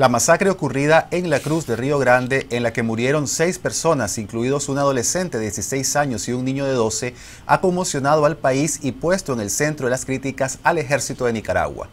La masacre ocurrida en la Cruz de Río Grande, en la que murieron seis personas, incluidos un adolescente de 16 años y un niño de 12, ha conmocionado al país y puesto en el centro de las críticas al ejército de Nicaragua.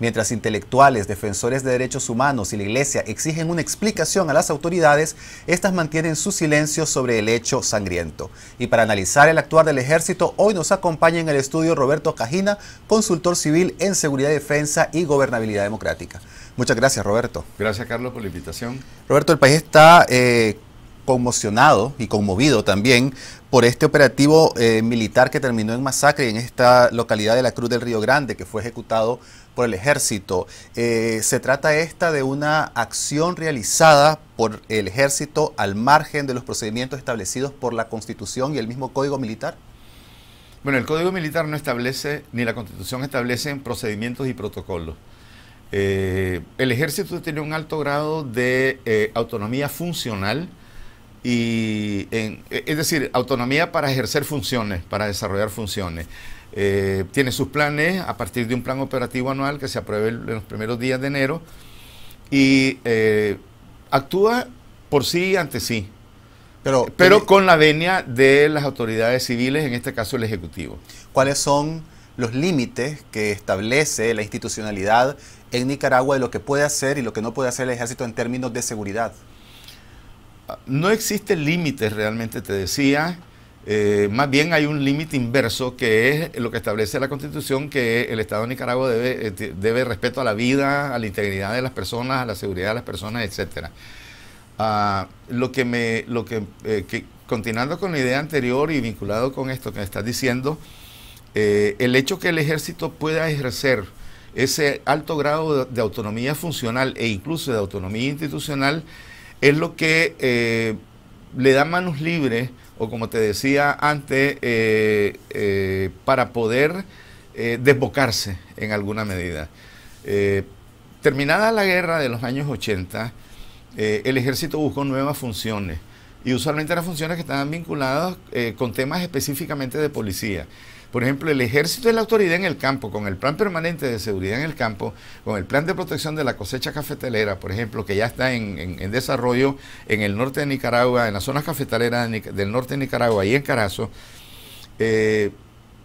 Mientras intelectuales, defensores de derechos humanos y la Iglesia exigen una explicación a las autoridades, estas mantienen su silencio sobre el hecho sangriento. Y para analizar el actuar del ejército, hoy nos acompaña en el estudio Roberto Cajina, consultor civil en seguridad, defensa y gobernabilidad democrática. Muchas gracias, Roberto. Gracias, Carlos, por la invitación. Roberto, el país está eh, conmocionado y conmovido también por este operativo eh, militar que terminó en masacre en esta localidad de la Cruz del Río Grande, que fue ejecutado el ejército. Eh, se trata esta de una acción realizada por el ejército al margen de los procedimientos establecidos por la Constitución y el mismo Código Militar. Bueno, el Código Militar no establece, ni la Constitución establece procedimientos y protocolos. Eh, el ejército tiene un alto grado de eh, autonomía funcional y en, es decir, autonomía para ejercer funciones, para desarrollar funciones. Eh, tiene sus planes a partir de un plan operativo anual que se apruebe en los primeros días de enero y eh, actúa por sí ante sí, pero, pero con la venia de las autoridades civiles, en este caso el Ejecutivo. ¿Cuáles son los límites que establece la institucionalidad en Nicaragua de lo que puede hacer y lo que no puede hacer el ejército en términos de seguridad? Ah, no existen límites realmente, te decía. Eh, más bien hay un límite inverso que es lo que establece la Constitución, que el Estado de Nicaragua debe, este, debe respeto a la vida, a la integridad de las personas, a la seguridad de las personas, etc. Ah, lo que me, lo eh, que, continuando con la idea anterior y vinculado con esto que me estás diciendo, eh, el hecho que el ejército pueda ejercer ese alto grado de, de autonomía funcional e incluso de autonomía institucional es lo que le da manos libres, o como te decía antes, eh, eh, para poder eh, desbocarse en alguna medida. terminada la guerra de los años 80, el ejército buscó nuevas funciones, y usualmente eran funciones que estaban vinculadas con temas específicamente de policía. Por ejemplo, el ejército es la autoridad en el campo, con el plan permanente de seguridad en el campo, con el plan de protección de la cosecha cafetalera, por ejemplo, que ya está en, desarrollo en el norte de Nicaragua, en las zonas cafetaleras del norte de Nicaragua y en Carazo. Eh,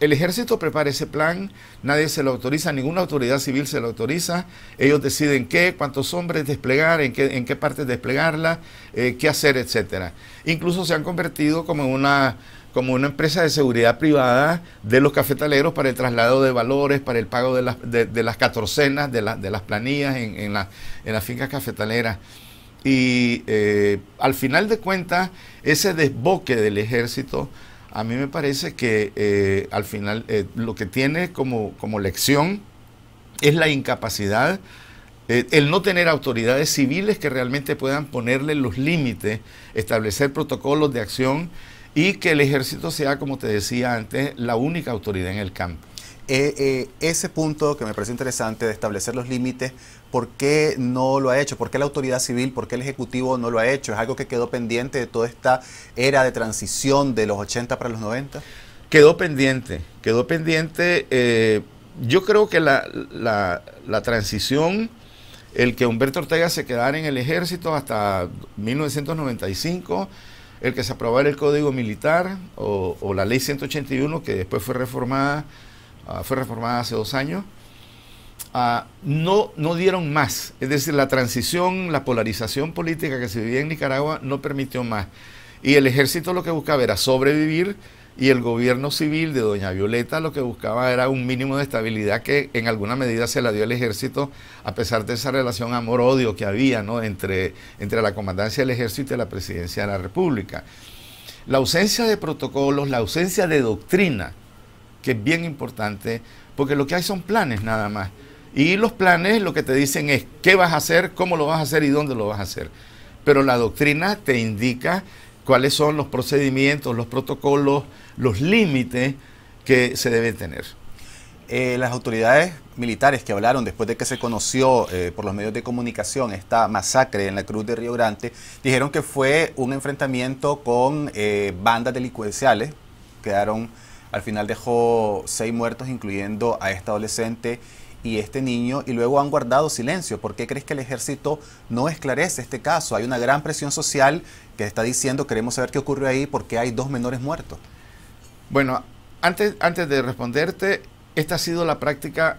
el ejército prepara ese plan, nadie se lo autoriza, ninguna autoridad civil se lo autoriza, ellos deciden qué, cuántos hombres desplegar, en qué, en partes desplegarla, eh, qué hacer, etcétera, Incluso se han convertido como en una como una empresa de seguridad privada de los cafetaleros para el traslado de valores, para el pago de las, de, las catorcenas, de, de las planillas en, en, la, en las fincas cafetaleras. Y eh, al final de cuentas, ese desboque del ejército, a mí me parece que eh, al final eh, lo que tiene como, como lección es la incapacidad, el no tener autoridades civiles que realmente puedan ponerle los límites, establecer protocolos de acción y que el ejército sea, como te decía antes, la única autoridad en el campo. Eh, eh, ese punto que me parece interesante de establecer los límites, ¿por qué no lo ha hecho? ¿Por qué la autoridad civil, por qué el Ejecutivo no lo ha hecho? ¿Es algo que quedó pendiente de toda esta era de transición de los 80 para los 90? Quedó pendiente, quedó pendiente. Eh, yo creo que la, la, la transición, el que Humberto Ortega se quedara en el ejército hasta 1995, el que se aprobara el Código Militar o, la Ley 181, que después fue reformada, ah, fue reformada hace dos años, ah, no, no dieron más. Es decir, la transición, la polarización política que se vivía en Nicaragua no permitió más. Y el ejército lo que buscaba era sobrevivir y el gobierno civil de doña Violeta lo que buscaba era un mínimo de estabilidad que en alguna medida se la dio el ejército, a pesar de esa relación amor-odio que había ¿no? entre, entre la comandancia del ejército y la presidencia de la República. La ausencia de protocolos, la ausencia de doctrina, que es bien importante, porque lo que hay son planes nada más. Y los planes lo que te dicen es qué vas a hacer, cómo lo vas a hacer y dónde lo vas a hacer. Pero la doctrina te indica cuáles son los procedimientos, los protocolos, los límites que se deben tener. Eh, las autoridades militares que hablaron después de que se conoció eh, por los medios de comunicación esta masacre en la Cruz de Río Grande, dijeron que fue un enfrentamiento con eh, bandas delincuenciales. Quedaron, al final dejó seis muertos, incluyendo a este adolescente y este niño y luego han guardado silencio. ¿Por qué crees que el ejército no esclarece este caso? Hay una gran presión social que está diciendo, queremos saber qué ocurrió ahí porque hay dos menores muertos. Bueno, antes, antes de responderte, esta ha sido la práctica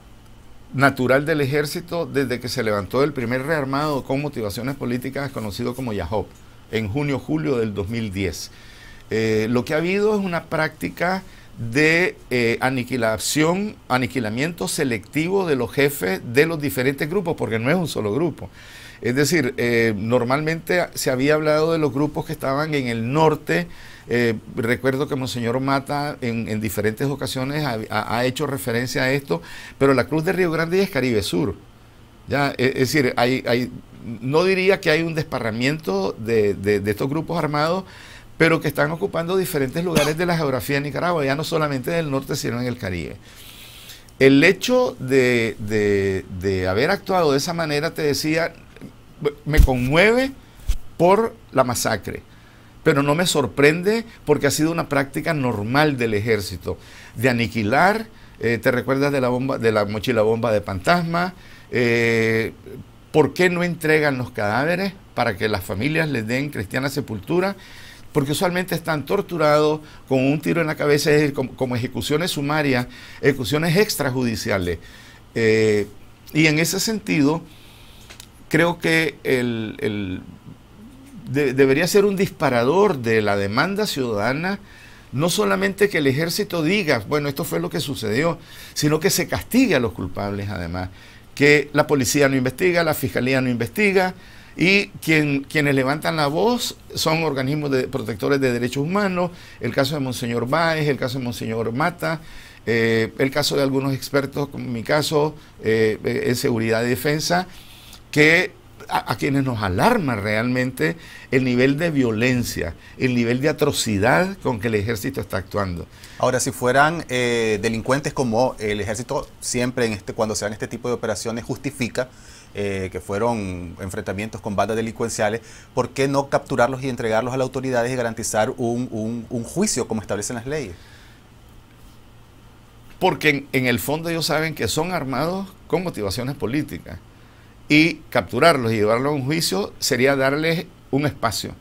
natural del ejército desde que se levantó el primer rearmado con motivaciones políticas conocido como Yahop en junio-julio del 2010. Eh, lo que ha habido es una práctica de eh, aniquilación, aniquilamiento selectivo de los jefes de los diferentes grupos, porque no es un solo grupo. Es decir, eh, normalmente se había hablado de los grupos que estaban en el norte. Eh, recuerdo que Monseñor Mata en, diferentes ocasiones ha, hecho referencia a esto, pero la Cruz de Río Grande es Caribe Sur. ¿ya? E, es, decir, no diría que hay un desparramiento de estos grupos armados, pero que están ocupando diferentes lugares de la geografía de Nicaragua, ya no solamente del norte, sino en el Caribe. El hecho de, haber actuado de esa manera, te decía, me conmueve por la masacre, pero no me sorprende porque ha sido una práctica normal del ejército, de aniquilar, eh, te recuerdas de la, bomba, de la mochila bomba de fantasma... Eh, ¿por qué no entregan los cadáveres para que las familias les den cristiana sepultura? porque usualmente están torturados con un tiro en la cabeza como, ejecuciones sumarias, ejecuciones extrajudiciales. Eh, y en ese sentido, creo que debería ser un disparador de la demanda ciudadana, no solamente que el ejército diga, bueno, esto fue lo que sucedió, sino que se castigue a los culpables además, que la policía no investiga, la fiscalía no investiga, y quien, quienes levantan la voz son organismos de, protectores de derechos humanos, el caso de Monseñor Báez, el caso de Monseñor Mata, eh, el caso de algunos expertos, como mi caso, eh, en seguridad y defensa, que a, quienes nos alarma realmente el nivel de violencia, el nivel de atrocidad con que el ejército está actuando. Ahora, si fueran eh, delincuentes como el ejército siempre en este, cuando se dan este tipo de operaciones justifica, eh, que fueron enfrentamientos con bandas delincuenciales, ¿por qué no capturarlos y entregarlos a las autoridades y garantizar un, juicio como establecen las leyes? Porque en, en el fondo ellos saben que son armados con motivaciones políticas y capturarlos y llevarlos a un juicio sería darles un espacio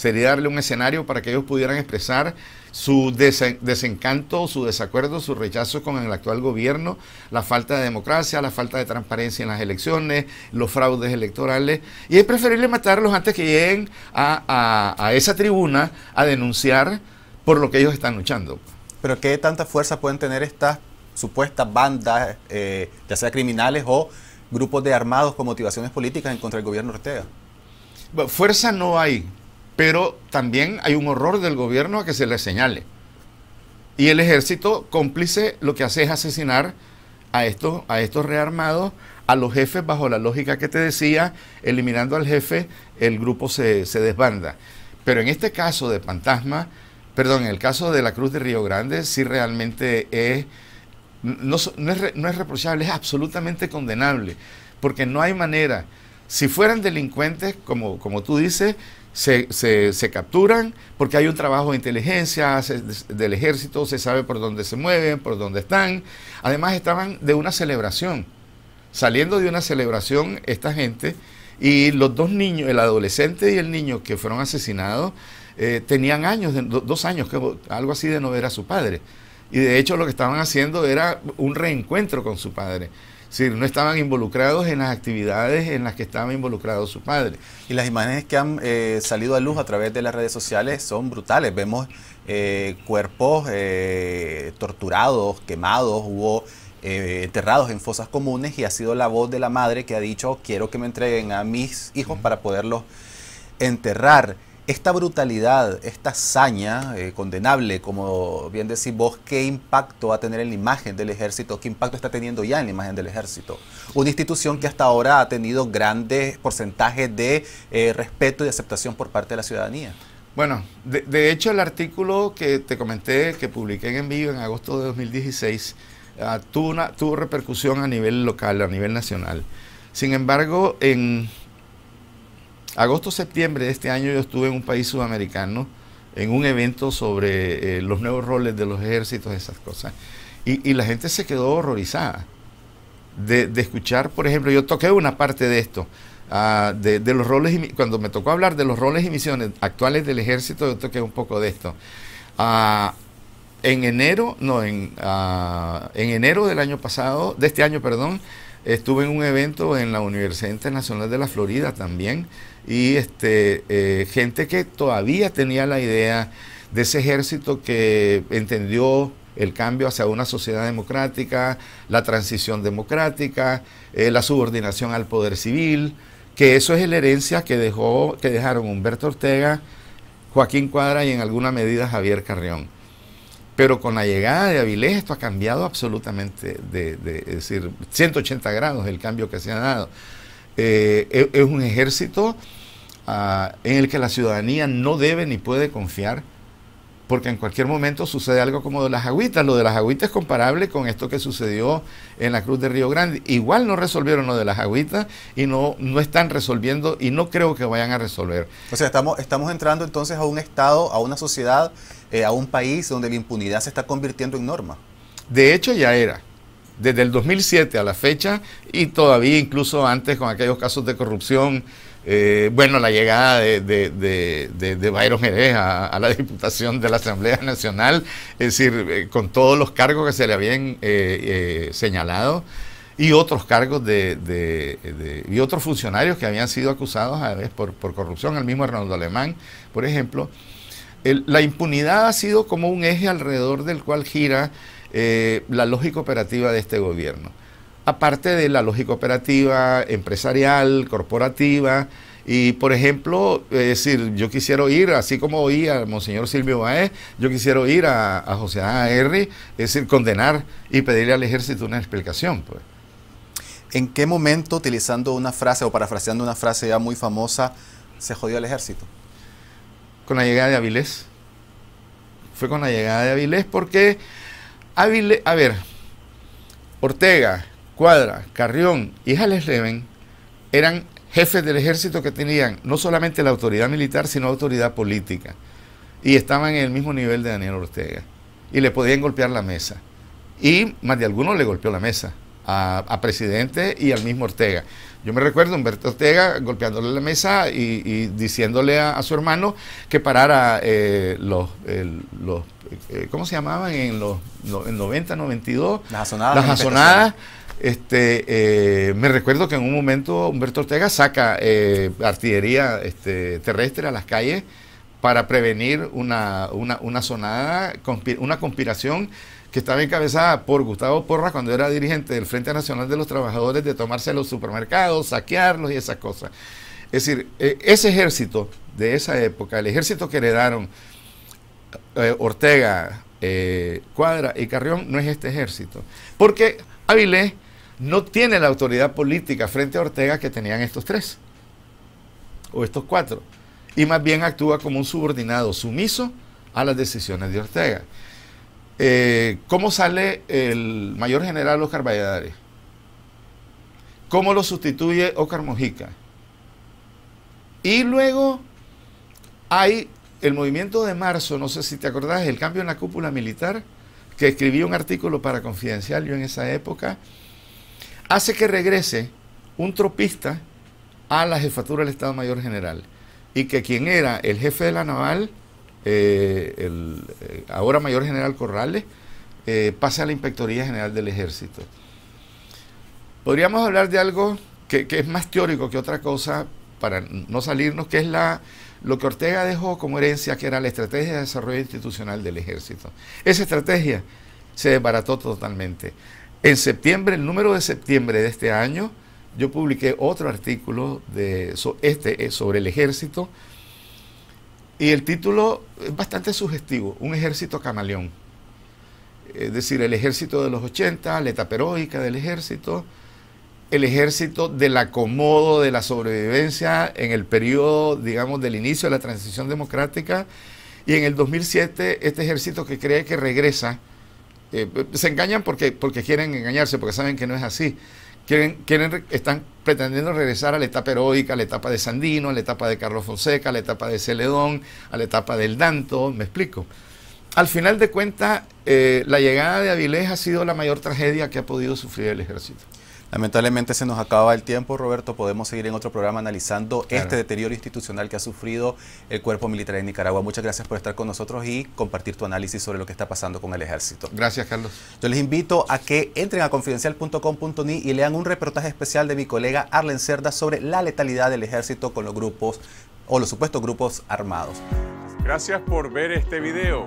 sería darle un escenario para que ellos pudieran expresar su desencanto, su desacuerdo, su rechazo con el actual gobierno, la falta de democracia, la falta de transparencia en las elecciones, los fraudes electorales. Y es preferible matarlos antes que lleguen a, esa tribuna a denunciar por lo que ellos están luchando. Pero ¿qué tanta fuerza pueden tener estas supuestas bandas, eh, ya sea criminales o grupos de armados con motivaciones políticas en contra del gobierno Ortega? fuerza no hay, pero también hay un horror del gobierno a que se le señale. Y el ejército cómplice lo que hace es asesinar a estos, a estos rearmados, a los jefes bajo la lógica que te decía, eliminando al jefe, el grupo se, desbanda. Pero en este caso de Fantasma, perdón, en el caso de la Cruz de Río Grande, sí realmente es no, es, reprochable, es absolutamente condenable, porque no hay manera. Si fueran delincuentes, como, como tú dices, se, se, capturan porque hay un trabajo de inteligencia del ejército, se sabe por dónde se mueven, por dónde están. Además estaban de una celebración, saliendo de una celebración esta gente y los dos niños, el adolescente y el niño que fueron asesinados, eh, tenían años, dos años, que, algo así de no ver a su padre. Y de hecho lo que estaban haciendo era un reencuentro con su padre no estaban involucrados en las actividades en las que estaba involucrado su padre. Y las imágenes que han eh, salido a luz a través de las redes sociales son brutales. Vemos eh, cuerpos eh, torturados, quemados, hubo enterrados en fosas comunes y ha sido la voz de la madre que ha dicho quiero que me entreguen a mis hijos para poderlos enterrar esta brutalidad, esta hazaña eh, condenable, como bien decís vos, ¿qué impacto va a tener en la imagen del ejército? ¿Qué impacto está teniendo ya en la imagen del ejército? Una institución que hasta ahora ha tenido grandes porcentajes de eh, respeto y aceptación por parte de la ciudadanía. Bueno, de, hecho el artículo que te comenté, que publiqué en vivo en agosto de 2016, ah, tuvo repercusión a nivel local, a nivel nacional. Sin embargo, en agosto-septiembre de este año yo estuve en un país sudamericano en un evento sobre eh, los nuevos roles de los ejércitos, esas cosas. Y, la gente se quedó horrorizada de, escuchar, por ejemplo, yo toqué una parte de esto, ah, de, los roles, cuando me tocó hablar de los roles y misiones actuales del ejército, yo toqué un poco de esto. Ah, en enero, no, en, ah, en enero del año pasado, de este año, perdón, Estuve en un evento en la Universidad Internacional de la Florida también y este, eh, gente que todavía tenía la idea de ese ejército que entendió el cambio hacia una sociedad democrática, la transición democrática, eh, la subordinación al poder civil, que eso es la herencia que, dejó, que dejaron Humberto Ortega, Joaquín Cuadra y en alguna medida Javier Carrión. Pero con la llegada de Avilés esto ha cambiado absolutamente, de, decir, 180 grados el cambio que se ha dado. Eh, e, es, un ejército ah, en el que la ciudadanía no debe ni puede confiar, porque en cualquier momento sucede algo como de las agüitas. Lo de las agüitas es comparable con esto que sucedió en la Cruz de Río Grande. Igual no resolvieron lo de las agüitas y no, no están resolviendo y no creo que vayan a resolver. O sea, estamos, estamos entrando entonces a un estado, a una sociedad eh, a un país donde la impunidad se está convirtiendo en norma. De hecho, ya era. Desde el 2007 a la fecha y todavía incluso antes con aquellos casos de corrupción, eh, bueno, la llegada de, de, de, Jerez a, la Diputación de la Asamblea Nacional, es decir, eh, con todos los cargos que se le habían señalado y otros cargos de, y otros funcionarios que habían sido acusados a veces por, por corrupción, el mismo Hernando Alemán, por ejemplo la impunidad ha sido como un eje alrededor del cual gira eh, la lógica operativa de este gobierno. Aparte de la lógica operativa empresarial, corporativa, y por ejemplo, es decir, yo quisiera ir, así como oí al Monseñor Silvio Baez, yo quisiera ir a, José A. es decir, condenar y pedirle al ejército una explicación. Pues. ¿En qué momento, utilizando una frase o parafraseando una frase ya muy famosa, se jodió el ejército? con la llegada de Avilés. Fue con la llegada de Avilés porque Avilés, a ver, Ortega, Cuadra, Carrión y Jales Leven eran jefes del ejército que tenían no solamente la autoridad militar, sino autoridad política. Y estaban en el mismo nivel de Daniel Ortega. Y le podían golpear la mesa. Y más de alguno le golpeó la mesa a presidente y al mismo Ortega. Yo me recuerdo Humberto Ortega golpeándole la mesa y, diciéndole a, su hermano que parara eh, los, los eh, ¿cómo se llamaban? En los 90, 92. Las asonadas. Las Este, eh, me recuerdo que en un momento Humberto Ortega saca artillería este, terrestre a las calles para prevenir una, una, sonada, una conspiración que estaba encabezada por Gustavo Porras cuando era dirigente del Frente Nacional de los Trabajadores de tomarse los supermercados, saquearlos y esas cosas. Es decir, e, ese ejército de esa época, el ejército que heredaron eh, Ortega, eh, Cuadra y Carrión, no es este ejército. Porque Avilés no tiene la autoridad política frente a Ortega que tenían estos tres, o estos cuatro, y más bien actúa como un subordinado sumiso a las decisiones de Ortega. Eh, ¿Cómo sale el mayor general Oscar Valladares? ¿Cómo lo sustituye Oscar Mojica? Y luego hay el movimiento de marzo, no sé si te acordás, el cambio en la cúpula militar, que escribí un artículo para Confidencial yo en esa época, hace que regrese un tropista a la jefatura del Estado Mayor General y que quien era el jefe de la naval eh, el eh, ahora mayor general Corrales, eh, pasa a la Inspectoría General del Ejército. Podríamos hablar de algo que, es más teórico que otra cosa, para no salirnos, que es la, lo que Ortega dejó como herencia, que era la estrategia de desarrollo institucional del ejército. Esa estrategia se desbarató totalmente. En septiembre, el número de septiembre de este año, yo publiqué otro artículo de, este, sobre el ejército, y el título es bastante sugestivo, Un ejército camaleón. Es decir, el ejército de los 80, la etapa heroica del ejército, el ejército del acomodo, de la sobrevivencia en el periodo, digamos, del inicio de la transición democrática. Y en el 2007, este ejército que cree que regresa, eh, se engañan porque, porque quieren engañarse, porque saben que no es así. Quieren, están pretendiendo regresar a la etapa heroica, a la etapa de Sandino, a la etapa de Carlos Fonseca, a la etapa de Celedón, a la etapa del Danto, me explico. Al final de cuentas, eh, la llegada de Avilés ha sido la mayor tragedia que ha podido sufrir el ejército. Lamentablemente se nos acaba el tiempo, Roberto. Podemos seguir en otro programa analizando este deterioro institucional que ha sufrido el cuerpo militar en Nicaragua. Muchas gracias por estar con nosotros y compartir tu análisis sobre lo que está pasando con el ejército. Gracias, Carlos. Yo les invito a que entren a confidencial.com.ni y lean un reportaje especial de mi colega Arlen Cerda sobre la letalidad del ejército con los grupos o los supuestos grupos armados. Gracias por ver este video.